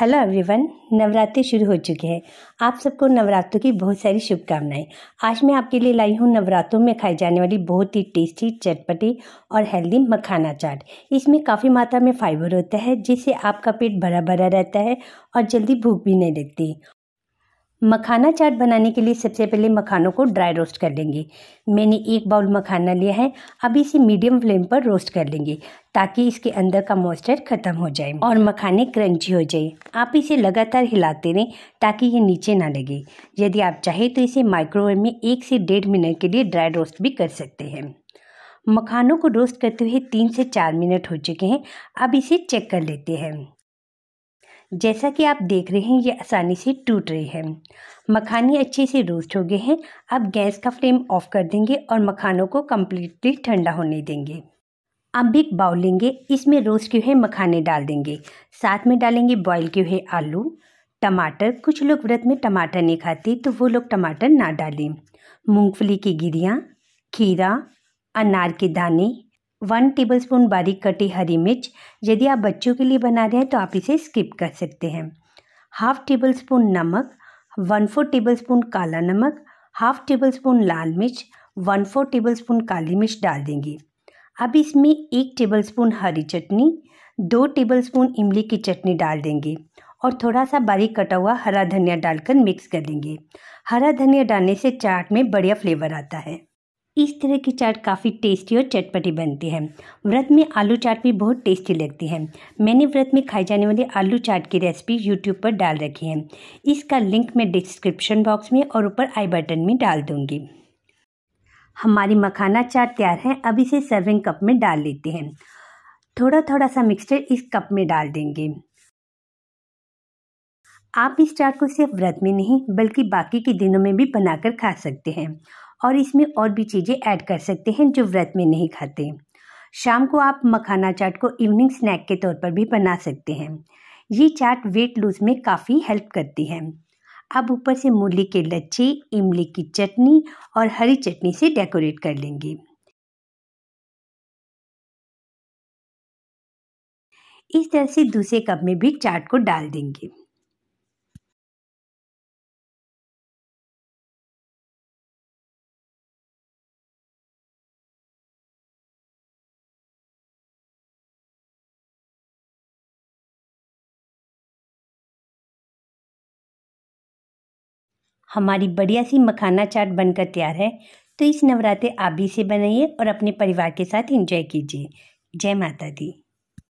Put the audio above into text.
hello everyone Navratri शुरू हो चुके हैं आप सबको नवरात्रों की बहुत सारी शुभकामनाएं आज मैं आपके लिए लाई हूँ नवरात्रों में खाई जाने वाली बहुत ही टेस्टी चटपटी और हेल्दी मखाना चाट इसमें काफ़ी मात्रा में फाइबर होता है जिससे आपका पेट भरा भरा रहता है और जल्दी भूख भी नहीं लगती मखाना चाट बनाने के लिए सबसे पहले मखानों को ड्राई रोस्ट कर लेंगे मैंने एक बाउल मखाना लिया है अब इसे मीडियम फ्लेम पर रोस्ट कर लेंगे ताकि इसके अंदर का मॉइस्चर खत्म हो जाए और मखाने क्रंची हो जाए आप इसे लगातार हिलाते रहें ताकि ये नीचे ना लगे यदि आप चाहें तो इसे माइक्रोवेव में एक से डेढ़ मिनट के लिए ड्राई रोस्ट भी कर सकते हैं मखानों को रोस्ट करते हुए तीन से चार मिनट हो चुके हैं अब इसे चेक कर लेते हैं जैसा कि आप देख रहे हैं ये आसानी से टूट रही है मखाने अच्छे से रोस्ट हो गए हैं अब गैस का फ्लेम ऑफ कर देंगे और मखानों को कम्प्लीटली ठंडा होने देंगे अब एक बाउल लेंगे इसमें रोस्ट किए हुए मखाने डाल देंगे साथ में डालेंगे बॉईल किए हुए आलू टमाटर कुछ लोग व्रत में टमाटर नहीं खाते तो वो लोग टमाटर ना डालें मूंगफली की गिरियाँ खीरा अनार के दाने वन टेबलस्पून बारीक कटी हरी मिर्च यदि आप बच्चों के लिए बना रहे हैं तो आप इसे स्किप कर सकते हैं हाफ टेबल स्पून नमक वन फोर टेबल स्पून काला नमक हाफ टेबल स्पून लाल मिर्च वन फोर टेबल स्पून काली मिर्च डाल देंगे अब इसमें एक टेबल स्पून हरी चटनी दो टेबल स्पून इमली की चटनी डाल देंगे और थोड़ा सा बारीक कटा हुआ हरा धनिया डालकर मिक्स कर देंगे हरा धनिया डालने से चाट में बढ़िया फ्लेवर आता है इस तरह की चाट काफ़ी टेस्टी और चटपटी बनती है व्रत में आलू चाट भी बहुत टेस्टी लगती है मैंने व्रत में खाई जाने वाली आलू चाट की रेसिपी यूट्यूब पर डाल रखी है इसका लिंक मैं डिस्क्रिप्शन बॉक्स में और ऊपर आई बटन में डाल दूँगी हमारी मखाना चाट तैयार है अब इसे सर्विंग कप में डाल लेते हैं थोड़ा थोड़ा सा मिक्सचर इस कप में डाल देंगे आप इस चाट को सिर्फ व्रत में नहीं बल्कि बाकी के दिनों में भी बनाकर खा सकते हैं और इसमें और भी चीज़ें ऐड कर सकते हैं जो व्रत में नहीं खाते शाम को आप मखाना चाट को इवनिंग स्नैक के तौर पर भी बना सकते हैं ये चाट वेट लूज में काफ़ी हेल्प करती है आप ऊपर से मूली के लच्छे इमली की चटनी और हरी चटनी से डेकोरेट कर लेंगे इस तरह से दूसरे कप में भी चाट को डाल देंगे हमारी बढ़िया सी मखाना चाट बनकर तैयार है तो इस नवरात्रे आप भी इसे बनाइए और अपने परिवार के साथ एंजॉय कीजिए जय माता दी